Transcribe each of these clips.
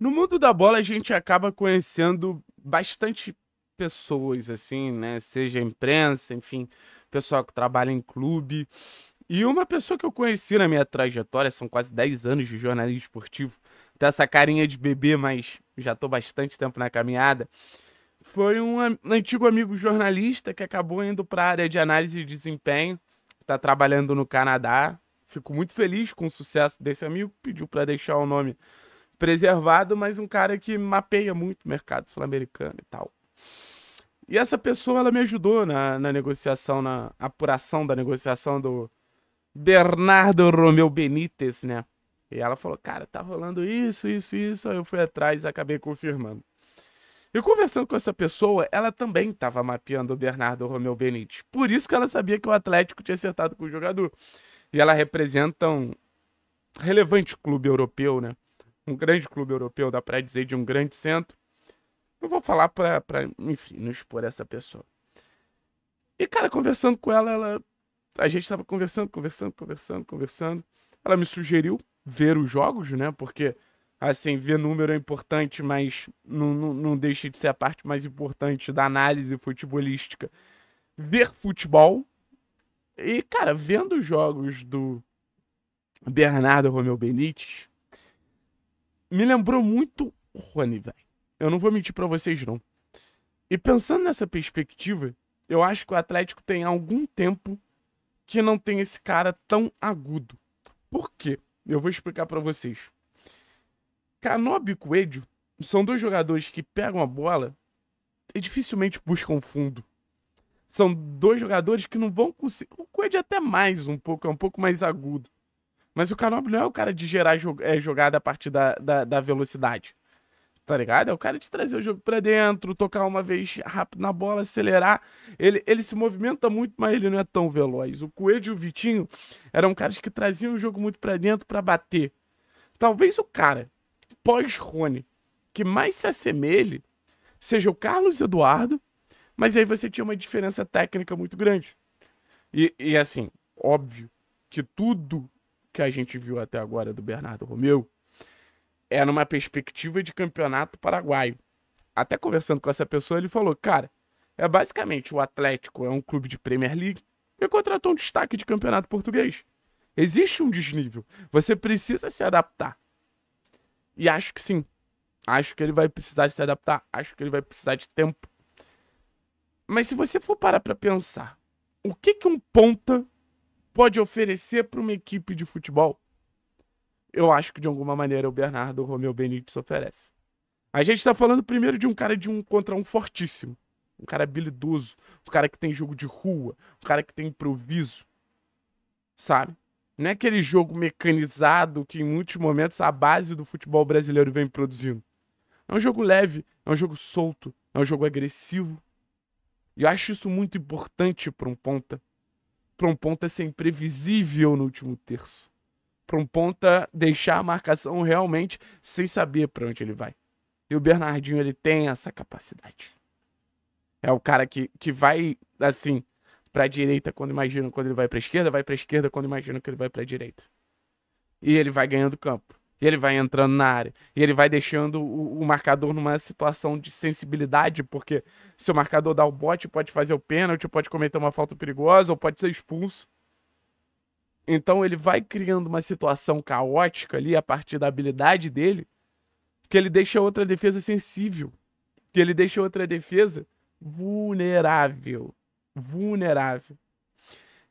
No mundo da bola, a gente acaba conhecendo bastante pessoas, assim, né? Seja imprensa, enfim, pessoal que trabalha em clube. E uma pessoa que eu conheci na minha trajetória, são quase 10 anos de jornalismo esportivo, tem tá essa carinha de bebê, mas já tô bastante tempo na caminhada. Foi um antigo amigo jornalista que acabou indo para a área de análise de desempenho, está trabalhando no Canadá. Fico muito feliz com o sucesso desse amigo, pediu para deixar o nome preservado, mas um cara que mapeia muito o mercado sul-americano e tal. E essa pessoa, ela me ajudou na, na negociação, na apuração da negociação do Bernardo Romeu Benítez, né? E ela falou, cara, tá rolando isso, isso, isso. Aí eu fui atrás e acabei confirmando. E conversando com essa pessoa, ela também estava mapeando o Bernardo Romeu Benítez. Por isso que ela sabia que o Atlético tinha acertado com o jogador. E ela representa um relevante clube europeu, né? um grande clube europeu, dá para dizer de um grande centro. Não vou falar para, enfim, não expor essa pessoa. E, cara, conversando com ela, ela a gente estava conversando, conversando, conversando, conversando. Ela me sugeriu ver os jogos, né? Porque, assim, ver número é importante, mas não, não, não deixa de ser a parte mais importante da análise futebolística. Ver futebol. E, cara, vendo os jogos do Bernardo Romeu Benítez, me lembrou muito o Rony, velho. Eu não vou mentir para vocês, não. E pensando nessa perspectiva, eu acho que o Atlético tem algum tempo que não tem esse cara tão agudo. Por quê? Eu vou explicar para vocês. Canobi e Coelho são dois jogadores que pegam a bola e dificilmente buscam fundo. São dois jogadores que não vão conseguir. O Coelho é até mais um pouco, é um pouco mais agudo. Mas o Canobio não é o cara de gerar jog é, jogada a partir da, da, da, velocidade. Tá ligado? É o cara de trazer o jogo para dentro, tocar uma vez rápido na bola, acelerar. Ele, ele se movimenta muito, mas ele não é tão veloz. O Coelho e o Vitinho eram caras que traziam o jogo muito para dentro para bater. Talvez o cara pós-Rony que mais se assemelhe seja o Carlos Eduardo, mas aí você tinha uma diferença técnica muito grande. E, e assim, óbvio que tudo que a gente viu até agora do Bernardo Romeu é numa perspectiva de campeonato paraguaio. Até conversando com essa pessoa, ele falou: cara, é basicamente o Atlético é um clube de Premier League e contratou é um destaque de campeonato português. Existe um desnível. Você precisa se adaptar. E acho que sim. Acho que ele vai precisar se adaptar. Acho que ele vai precisar de tempo. Mas se você for parar pra pensar, o que que um ponta pode oferecer para uma equipe de futebol, eu acho que de alguma maneira o Bernardo o Romeu Benítez oferece. A gente está falando primeiro de um cara de um contra um fortíssimo. Um cara habilidoso, um cara que tem jogo de rua, um cara que tem improviso, sabe? Não é aquele jogo mecanizado que em muitos momentos a base do futebol brasileiro vem produzindo. É um jogo leve, é um jogo solto, é um jogo agressivo. E eu acho isso muito importante para um ponta para um ponta ser imprevisível no último terço. Para um ponta deixar a marcação realmente sem saber para onde ele vai. E o Bernardinho, ele tem essa capacidade. É o cara que, que vai, assim, para a direita quando imagina quando ele vai para a esquerda, vai para a esquerda quando imagina que ele vai para a direita. E ele vai ganhando campo. E ele vai entrando na área. E ele vai deixando o, o, marcador numa situação de sensibilidade, porque se o marcador dá o bote, pode fazer o pênalti, pode cometer uma falta perigosa, ou pode ser expulso. Então ele vai criando uma situação caótica ali a partir da habilidade dele, que ele deixa outra defesa sensível. Que ele deixa outra defesa vulnerável. Vulnerável.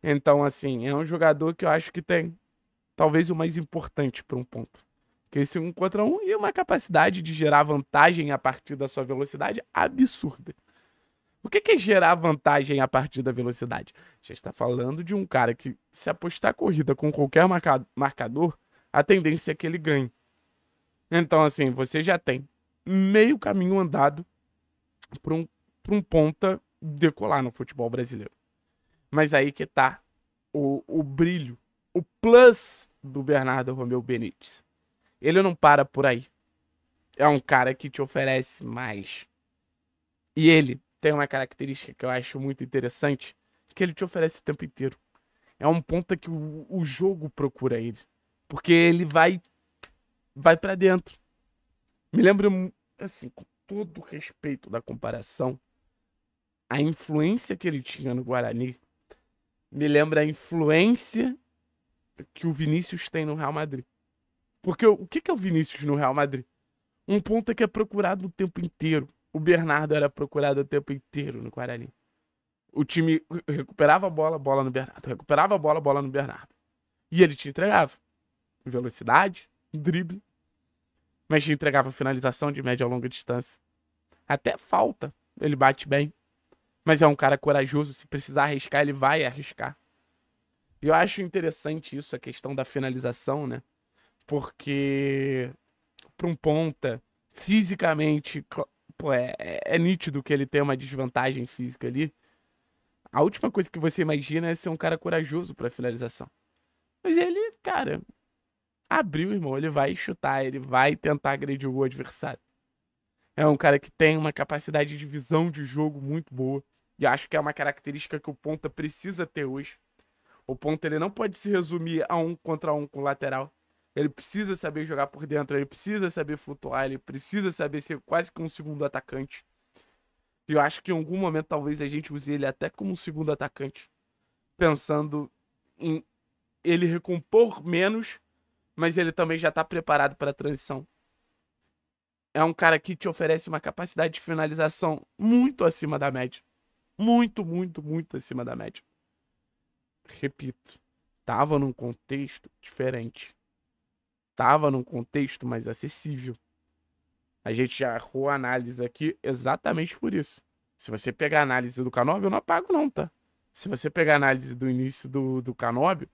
Então, assim, é um jogador que eu acho que tem talvez o mais importante para um ponto que esse um contra um e uma capacidade de gerar vantagem a partir da sua velocidade absurda. O que é gerar vantagem a partir da velocidade? Já está falando de um cara que, se apostar corrida com qualquer marcador, a tendência é que ele ganhe. Então, assim, você já tem meio caminho andado para um, pra um ponta decolar no futebol brasileiro. Mas aí que tá o, o brilho, o plus do Bernardo Romeu Benítez ele não para por aí. É um cara que te oferece mais. E ele tem uma característica que eu acho muito interessante, que ele te oferece o tempo inteiro. É um ponto que o, o jogo procura ele, porque ele vai vai para dentro. Me lembra assim, com todo respeito da comparação, a influência que ele tinha no Guarani me lembra a influência que o Vinícius tem no Real Madrid. Porque o que, que é o Vinícius no Real Madrid? Um ponta que é procurado o tempo inteiro. O Bernardo era procurado o tempo inteiro no Guarani. O time recuperava a bola, bola no Bernardo. Recuperava a bola, bola no Bernardo. E ele te entregava. Velocidade, drible. Mas te entregava finalização de média a longa distância. Até falta. Ele bate bem. Mas é um cara corajoso. Se precisar arriscar, ele vai arriscar. E eu acho interessante isso, a questão da finalização, né? Porque para um ponta, fisicamente, pô, é, é, é, nítido que ele tem uma desvantagem física ali. A última coisa que você imagina é ser um cara corajoso para finalização. Mas ele, cara, abriu, irmão. Ele vai chutar, ele vai tentar agredir o adversário. É um cara que tem uma capacidade de visão de jogo muito boa. E acho que é uma característica que o ponta precisa ter hoje. O ponta ele não pode se resumir a um contra um com o lateral. Ele precisa saber jogar por dentro, ele precisa saber flutuar, ele precisa saber ser quase que um segundo atacante. E eu acho que em algum momento talvez a gente use ele até como um segundo atacante, pensando em ele recompor menos, mas ele também já está preparado para a transição. É um cara que te oferece uma capacidade de finalização muito acima da média. Muito, muito, muito acima da média. Repito, estava num contexto diferente estava num contexto mais acessível. A gente já errou a análise aqui exatamente por isso. Se você pegar a análise do Canóbio, eu não apago não, tá? Se você pegar a análise do início do, do Canóbio,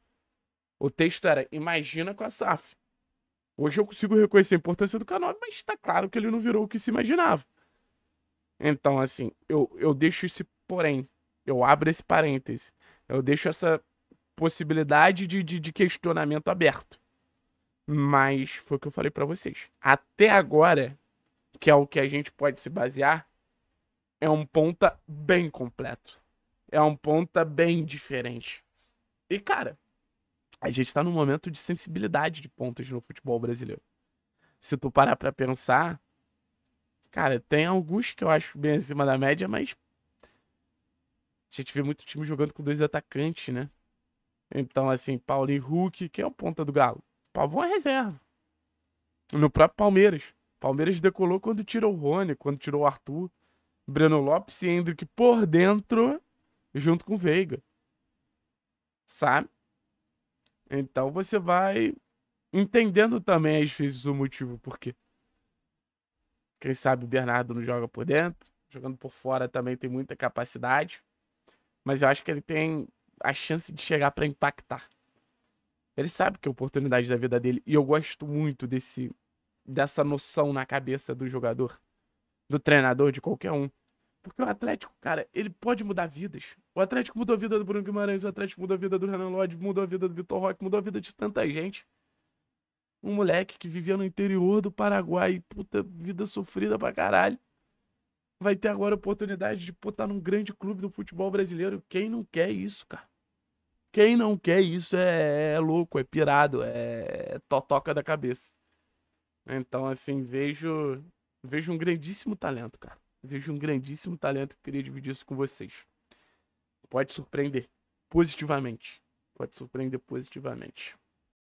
o texto era imagina com a SAF. Hoje eu consigo reconhecer a importância do Canóbio, mas está claro que ele não virou o que se imaginava. Então, assim, eu, eu deixo esse porém, eu abro esse parêntese, eu deixo essa possibilidade de, de, de questionamento aberto. Mas foi o que eu falei para vocês. Até agora, que é o que a gente pode se basear, é um ponta bem completo. É um ponta bem diferente. E, cara, a gente tá num momento de sensibilidade de pontas no futebol brasileiro. Se tu parar pra pensar, cara, tem alguns que eu acho bem acima da média, mas a gente vê muito time jogando com dois atacantes, né? Então, assim, Paulinho e Hulk, quem é o ponta do Galo? Pavão é reserva. No próprio Palmeiras. Palmeiras decolou quando tirou o Rony, quando tirou o Arthur, Breno Lopes e Hendrick por dentro, junto com o Veiga. Sabe? Então você vai entendendo também às vezes o motivo por quê. Quem sabe o Bernardo não joga por dentro, jogando por fora também tem muita capacidade, mas eu acho que ele tem a chance de chegar para impactar. Ele sabe que é a oportunidade da vida dele. E eu gosto muito desse dessa noção na cabeça do jogador, do treinador, de qualquer um. Porque o Atlético, cara, ele pode mudar vidas. O Atlético mudou a vida do Bruno Guimarães, o Atlético mudou a vida do Renan Lodge, mudou a vida do Vitor Roque, mudou a vida de tanta gente. Um moleque que vivia no interior do Paraguai, puta vida sofrida pra caralho, vai ter agora a oportunidade de botar num grande clube do futebol brasileiro. Quem não quer isso, cara? Quem não quer isso é, é louco, é pirado, é, é totoca da cabeça. Então, assim, vejo vejo um grandíssimo talento, cara. Vejo um grandíssimo talento. Queria dividir isso com vocês. Pode surpreender positivamente. Pode surpreender positivamente.